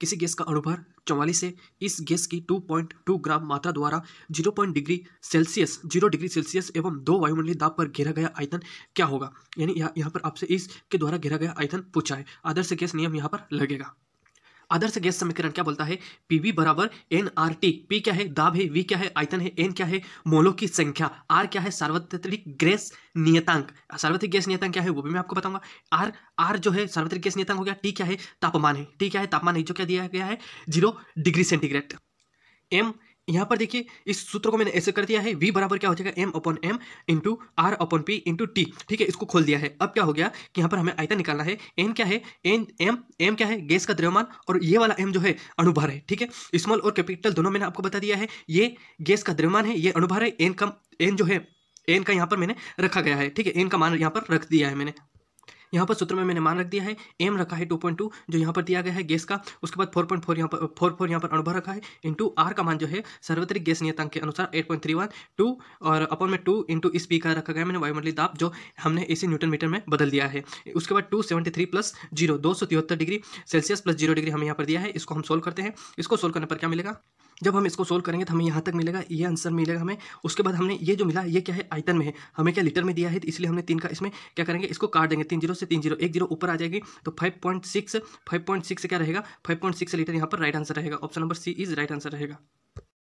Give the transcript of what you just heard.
किसी गैस का अणुभार चौवालीस है इस गैस की 2.2 ग्राम मात्रा द्वारा point degree Celsius 0 degree Celsius एवं दो वायुमंडलीय दाब पर घेरा गया आयतन क्या होगा यानी यहाँ यहाँ पर आपसे इसके द्वारा घेरा गया आयतन पूछा है आदर्श गैस नियम यहाँ पर लगेगा आदर्श गैस समीकरण क्या बोलता है पी वी बराबर एन आर टी पी क्या है दाब है वी क्या है आयतन है एन क्या है मोलों की संख्या आर क्या है सार्वत्रिक गैस नियतांक सार्वत्रिक गैस नियतांक क्या है वो भी मैं आपको बताऊंगा आर आर जो है सार्वत्रिक गैस नियतांक हो गया टी क्या है तापमान है टी क्या है तापमान है जो क्या दिया गया है जीरो डिग्री सेंटीग्रेड एम यहाँ पर देखिए इस सूत्र को मैंने ऐसे कर दिया है वी बराबर क्या हो जाएगा एम अपन एम इंटू आर अपन पी इंटू टी ठीक है इसको खोल दिया है अब क्या हो गया कि यहाँ पर हमें आयतन निकालना है एन क्या है एन एम एम क्या है गैस का द्रव्यमान और ये वाला एम जो है अनुभार है ठीक है स्मॉल और कैपिटल दोनों मैंने आपको बता दिया है ये गैस का द्रव्यमान है ये अनुभार है एन का एन जो है एन का यहाँ पर मैंने रखा गया है ठीक है एन का मान यहाँ पर रख दिया है मैंने यहाँ पर सूत्र में मैंने मान रख दिया है एम रखा है टू पॉइंट टू जो यहाँ पर दिया गया है गैस का उसके बाद फोर पॉइंट फोर यहाँ पर फोर फोर यहाँ पर अनुभव रखा है इंटू आर का मान जो है सार्वत्रिक गैस नियतांक के अनुसार eight point three one two और अपन में टू इंटू इस पी का रखा गया मैंने वायुमंडली दाप जो हमने इसी न्यूटन मीटर में बदल दिया है उसके बाद two seventy three plus zero दो सौ तिहत्तर degree Celsius plus zero degree हमें यहाँ पर दिया है इसको हम सोल्व करते हैं इसको सोल्व करने पर क्या मिलेगा जब हम इसको सोल्व करेंगे तो हमें यहाँ तक मिलेगा ये आंसर मिलेगा हमें उसके बाद हमने ये जो मिला ये क्या है आयतन में है हमें क्या लीटर में दिया है इसलिए हमने तीन का इसमें क्या करेंगे इसको काट देंगे तीन जीरो से तीन जीरो एक जीरो ऊपर आ जाएगी तो five point six five point six क्या रहेगा फाइव पॉइंट सिक्स लीटर यहाँ पर राइट आंसर रहेगा option number C is right answer रहेगा